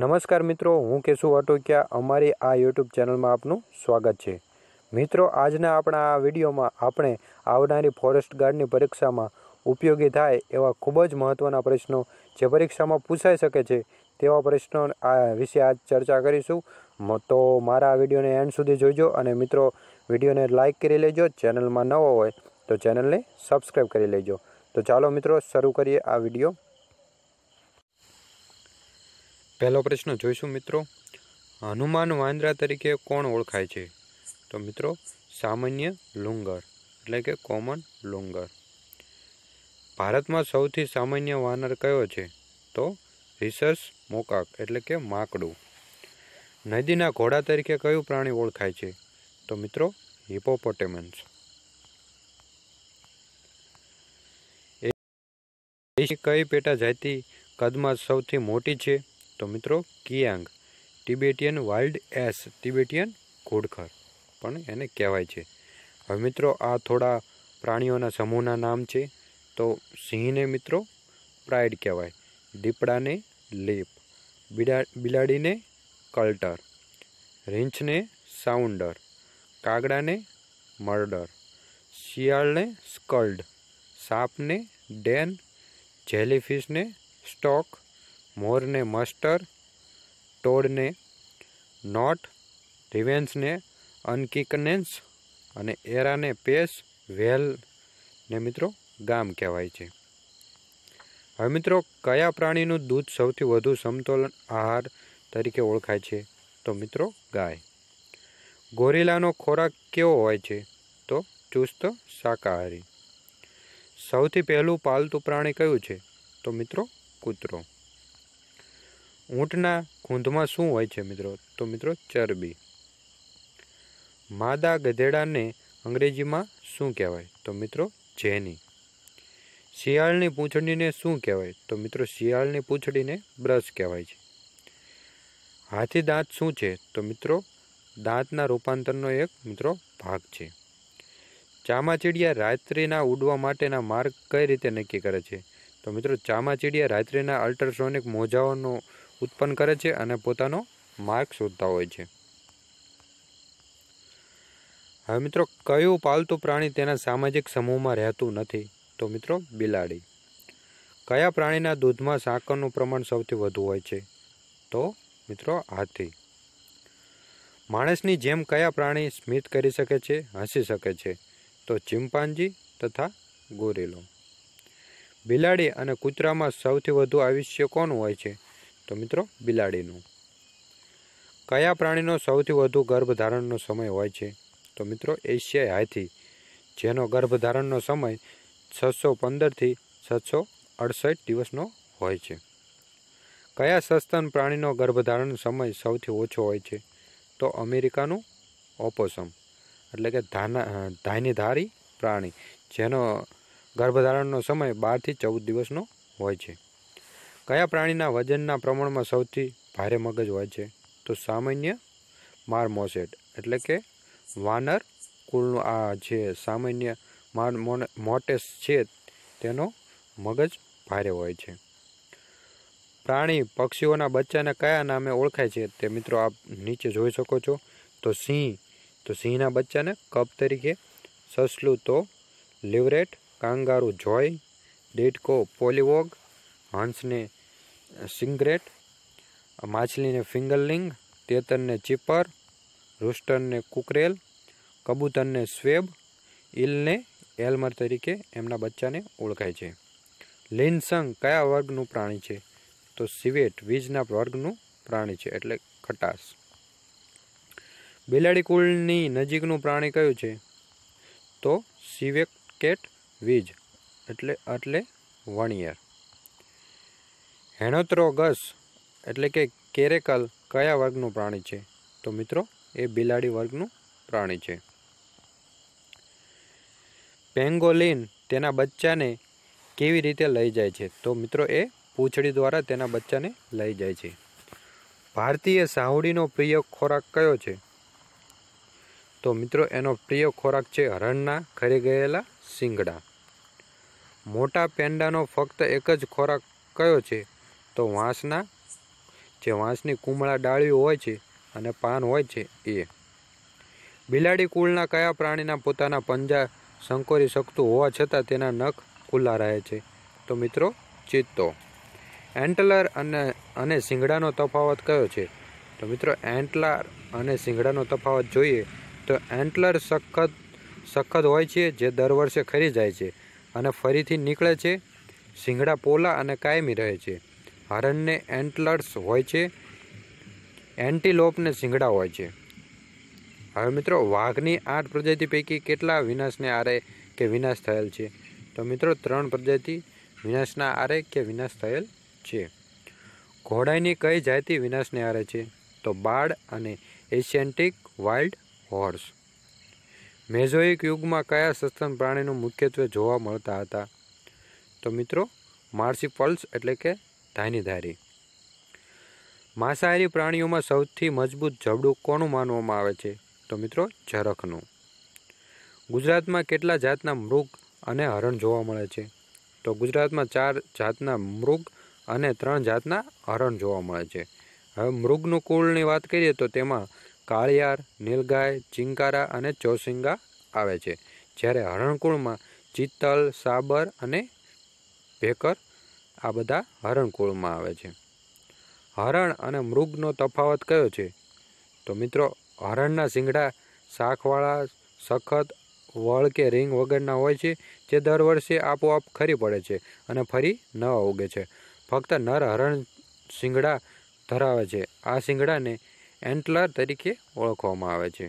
નમસ્કાર મિત્રો હું કેશુ વાટોકિયા અમારી આ યુટ્યુબ ચેનલમાં આપનું સ્વાગત છે મિત્રો આજના આપણા આ વિડીયોમાં આપણે આવનારી ફોરેસ્ટ ગાર્ડની પરીક્ષામાં ઉપયોગી થાય એવા ખૂબ જ મહત્ત્વના પ્રશ્નો જે પરીક્ષામાં પૂછાઈ શકે છે તેવા પ્રશ્નો આ વિશે આજ ચર્ચા કરીશું તો મારા આ વિડીયોને એન્ડ સુધી જોઈજો અને મિત્રો વિડીયોને લાઇક કરી લેજો ચેનલમાં નવો હોય તો ચેનલને સબસ્ક્રાઈબ કરી લેજો તો ચાલો મિત્રો શરૂ કરીએ આ વિડીયો પહેલો પ્રશ્ન જોઈશું મિત્રો હનુમાન વાંદરા તરીકે કોણ ઓળખાય છે તો મિત્રો સામાન્ય લુંગર એટલે કે કોમન લુંગર ભારતમાં સૌથી સામાન્ય વાનર કયો છે તો રિસર્સ મોકાક એટલે કે માકડું નદીના ઘોડા તરીકે કયું પ્રાણી ઓળખાય છે તો મિત્રો હિપોપોટેમન્સ કઈ પેટા જાતિ કદમાં સૌથી મોટી છે તો મિત્રો kiang Tibetan wild ass Tibetan ઘોડખર પણ એને કહેવાય છે હવે મિત્રો આ થોડા પ્રાણીઓના સમૂહના નામ છે તો સિંહને મિત્રો પ્રાઇડ કહેવાય દીપડાને લીપ બિડા બિલાડીને કલ્ટર રીંછને સાઉન્ડર કાગડાને મર્ડર શિયાળને સ્કલ્ડ સાપને ડેન જેલીફિશને સ્ટોક મોરને મસ્ટર ટોડને નોટ રિવેન્સને અનકિકનેન્સ અને એરાને પેસ વેલ ને મિત્રો ગામ કહેવાય છે હવે મિત્રો કયા પ્રાણીનું દૂધ સૌથી વધુ સમતોલન આહાર તરીકે ઓળખાય છે તો મિત્રો ગાય ગોરીલાનો ખોરાક કેવો હોય છે તો ચુસ્ત શાકાહારી સૌથી પહેલું પાલતું પ્રાણી કયું છે તો મિત્રો કૂતરો ઊંટના ખૂંધમાં શું હોય છે મિત્રો તો મિત્રો ચરબી માદા ગધેડાને અંગ્રેજીમાં શું કહેવાય તો મિત્રો જેની શિયાળની પૂંછડીને શું કહેવાય તો મિત્રો શિયાળની પૂંછડીને બ્રશ કહેવાય છે હાથી દાંત શું છે તો મિત્રો દાંતના રૂપાંતરનો એક મિત્રો ભાગ છે ચામાચીડિયા રાત્રિના ઉડવા માટેના માર્ગ કઈ રીતે નક્કી કરે છે તો મિત્રો ચામાચીડિયા રાત્રિના અલ્ટ્રાસોનિક મોજાઓનો ઉત્પન્ન કરે છે અને પોતાનો માર્ગ શોધતા હોય છે હવે મિત્રો કયું પાલતું પ્રાણી તેના સામાજિક સમૂહમાં રહેતું નથી તો મિત્રો બિલાડી કયા પ્રાણીના દૂધમાં સાકરનું પ્રમાણ સૌથી વધુ હોય છે તો મિત્રો હાથી માણસની જેમ કયા પ્રાણી સ્મિત કરી શકે છે હસી શકે છે તો ચિમ્પાન્જી તથા ગોરેલો બિલાડી અને કૂતરામાં સૌથી વધુ આયુષ્ય કોણ હોય છે તો મિત્રો બિલાડીનું કયા પ્રાણીનો સૌથી વધુ ગર્ભધારણનો સમય હોય છે તો મિત્રો એશિયાઈ હાથી જેનો ગર્ભધારણનો સમય છસો પંદરથી છસો અડસઠ દિવસનો હોય છે કયા સસ્તન પ્રાણીનો ગર્ભધારણ સમય સૌથી ઓછો હોય છે તો અમેરિકાનું ઓપોસમ એટલે કે ધાના ધાનીધારી પ્રાણી જેનો ગર્ભધારણનો સમય બારથી ચૌદ દિવસનો હોય છે કયા પ્રાણીના વજનના પ્રમાણમાં સૌથી ભારે મગજ હોય છે તો સામાન્ય મારમોસેટ એટલે કે વાનર કુલનું આ જે સામાન્ય માર મોટેસ છે તેનો મગજ ભારે હોય છે પ્રાણી પક્ષીઓના બચ્ચાને કયા નામે ઓળખાય છે તે મિત્રો આપ નીચે જોઈ શકો છો તો સિંહ તો સિંહના બચ્ચાને કપ તરીકે સસલું તો લિવરેટ કાંગારું જોય દેડકો પોલીવોગ હંસને સિંગરેટ માછલીને ફિંગરલિંગ તેતરને ચીપર રૂસ્ટરને કુકરેલ કબૂતરને સ્વેબ ઇલને એલમર તરીકે એમના બચ્ચાને ઓળખાય છે લિનસંગ કયા વર્ગનું પ્રાણી છે તો સિવેટ વીજના વર્ગનું પ્રાણી છે એટલે ખટાશ બિલાડી કુળની નજીકનું પ્રાણી કયું છે તો સિવેકેટ વીજ એટલે એટલે વણિયર હેણોત્રોગસ એટલે કે કેરેકલ કયા વર્ગનું પ્રાણી છે તો મિત્રો એ બિલાડી વર્ગનું પ્રાણી છે પેંગોલિન તેના બચ્ચાને કેવી રીતે લઈ જાય છે તો મિત્રો એ પૂંછડી દ્વારા તેના બચ્ચાને લઈ જાય છે ભારતીય સાહુડીનો પ્રિય ખોરાક કયો છે તો મિત્રો એનો પ્રિય ખોરાક છે હરણના ખરી ગયેલા શિંગડા મોટા પેંડાનો ફક્ત એક જ ખોરાક કયો છે તો વાંસના જે વાંસની કુમળા ડાળીઓ હોય છે અને પાન હોય છે એ બિલાડી કુળના કયા પ્રાણીના પોતાના પંજા સંકોરી શકતું હોવા છતાં તેના નખ ખુલ્લા રહે છે તો મિત્રો ચિત્તો એન્ટલર અને અને સિંગડાનો તફાવત કયો છે તો મિત્રો એન્ટલર અને સિંગડાનો તફાવત જોઈએ તો એન્ટલર સખત સખત હોય છે જે દર વર્ષે ખરી જાય છે અને ફરીથી નીકળે છે સિંગડા પોલા અને કાયમી રહે છે હરણને એન્ટલર્સ હોય છે એન્ટીલોપને શિંગડા હોય છે હવે મિત્રો વાઘની આઠ પ્રજાતિ પૈકી કેટલા વિનાશને આરે કે વિનાશ થયેલ છે તો મિત્રો ત્રણ પ્રજાતિ વિનાશના આરે કે વિનાશ થયેલ છે ઘોડાઈની કઈ જાતિ વિનાશને આરે છે તો બાળ અને એશિયન્ટિક વાઇલ્ડ હોર્સ મેઝોઇક યુગમાં કયા સસ્તન પ્રાણીનું મુખ્યત્વે જોવા મળતા હતા તો મિત્રો માર્સી પલ્સ એટલે કે ધાનીધારી માંસાહારી પ્રાણીઓમાં સૌથી મજબૂત જબડું કોનું માનવામાં આવે છે તો મિત્રો ઝરખનું ગુજરાતમાં કેટલા જાતના મૃગ અને હરણ જોવા મળે છે તો ગુજરાતમાં ચાર જાતના મૃગ અને ત્રણ જાતના હરણ જોવા મળે છે હવે મૃગનું કુળની વાત કરીએ તો તેમાં કાળિયાર નીલગાય ચિંકારા અને ચોસિંગા આવે છે જ્યારે હરણકુળમાં ચિત્તલ સાબર અને ભેકર આ બધા હરણકુળમાં આવે છે હરણ અને મૃગનો તફાવત કયો છે તો મિત્રો હરણના શિંગડા શાખવાળા સખત વળ કે રિંગ વગરના હોય છે જે દર વર્ષે આપોઆપ ખરી પડે છે અને ફરી ન ઉગે છે ફક્ત નર હરણ શિંગડા ધરાવે છે આ શિંગડાને એન્ટલર તરીકે ઓળખવામાં આવે છે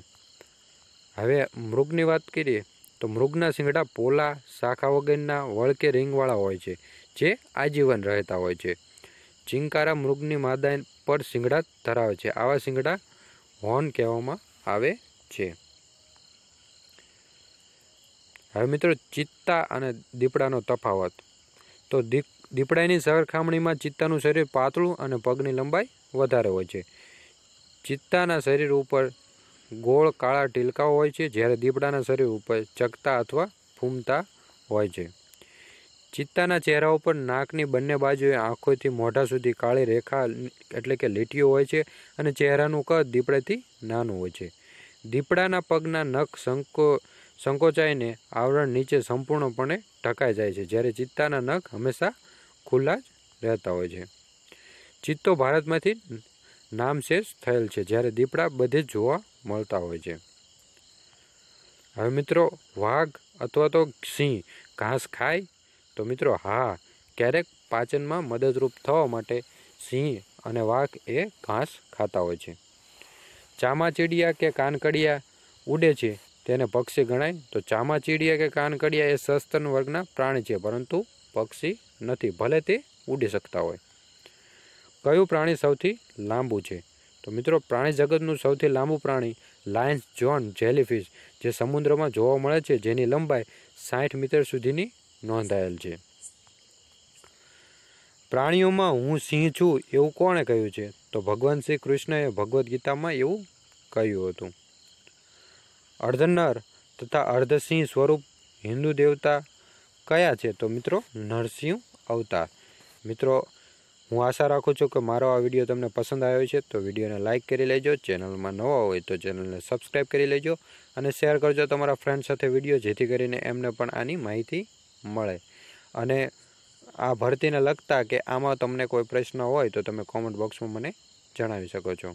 હવે મૃગની વાત કરીએ તો મૃગના શિંગડા પોલા શાખા વગરના વળ કે રિંગવાળા હોય છે જે આજીવન રહેતા હોય છે ચિંકારા મૃગની માદા પર શિંગડા ધરાવે છે આવા શિંગડા હોન કહેવામાં આવે છે હવે મિત્રો ચિત્તા અને દીપડાનો તફાવત તો દીપડાની સરખામણીમાં ચિત્તાનું શરીર પાતળું અને પગની લંબાઈ વધારે હોય છે ચિત્તાના શરીર ઉપર ગોળ કાળા ટીલકાઓ હોય છે જ્યારે દીપડાના શરીર ઉપર ચકતા અથવા ફૂમતા હોય છે ચિત્તાના ચહેરા ઉપર નાકની બંને બાજુએ આંખોથી મોઢા સુધી કાળી રેખા એટલે કે લીટીઓ હોય છે અને ચહેરાનું કદ દીપડાથી નાનું હોય છે દીપડાના પગના નખ સંકો સંકોચાઈને આવરણ નીચે સંપૂર્ણપણે ઢકાઈ જાય છે જ્યારે ચિત્તાના નખ હંમેશા ખુલ્લા જ રહેતા હોય છે ચિત્તો ભારતમાંથી નામશેષ થયેલ છે જ્યારે દીપડા બધે જોવા મળતા હોય છે હવે મિત્રો વાઘ અથવા તો સિંહ ઘાસ ખાય તો મિત્રો હા ક્યારેક પાચનમાં મદદરૂપ થવા માટે સિંહ અને વાઘ એ ઘાસ ખાતા હોય છે ચામાચીડિયા કે કાનકડિયા ઉડે છે તેને પક્ષી ગણાય તો ચામાચીડિયા કે કાનકડિયા એ સસ્તન વર્ગના પ્રાણી છે પરંતુ પક્ષી નથી ભલે તે ઉડી શકતા હોય કયું પ્રાણી સૌથી લાંબુ છે તો મિત્રો પ્રાણી જગતનું સૌથી લાંબુ પ્રાણી લાયન્સ જોન જેલીફિશ જે સમુદ્રમાં જોવા મળે છે જેની લંબાઈ સાઠ મીટર સુધીની નોંધાયેલ છે પ્રાણીઓમાં હું સિંહ છું એવું કોણે કહ્યું છે તો ભગવાન શ્રી કૃષ્ણએ ભગવદ્ ગીતામાં એવું કહ્યું હતું અર્ધનર તથા અર્ધસિંહ સ્વરૂપ હિન્દુ દેવતા કયા છે તો મિત્રો નરસિંહ અવતાર મિત્રો હું આશા રાખું છું કે મારો આ વિડીયો તમને પસંદ આવ્યો છે તો વિડીયોને લાઇક કરી લેજો ચેનલમાં નવા હોય તો ચેનલને સબસ્ક્રાઈબ કરી લેજો અને શેર કરજો તમારા ફ્રેન્ડ સાથે વિડીયો જેથી કરીને એમને પણ આની માહિતી મળે અને આ ભરતીને લગતા કે આમાં તમને કોઈ પ્રશ્ન હોય તો તમે કોમેન્ટ બોક્સમાં મને જણાવી શકો છો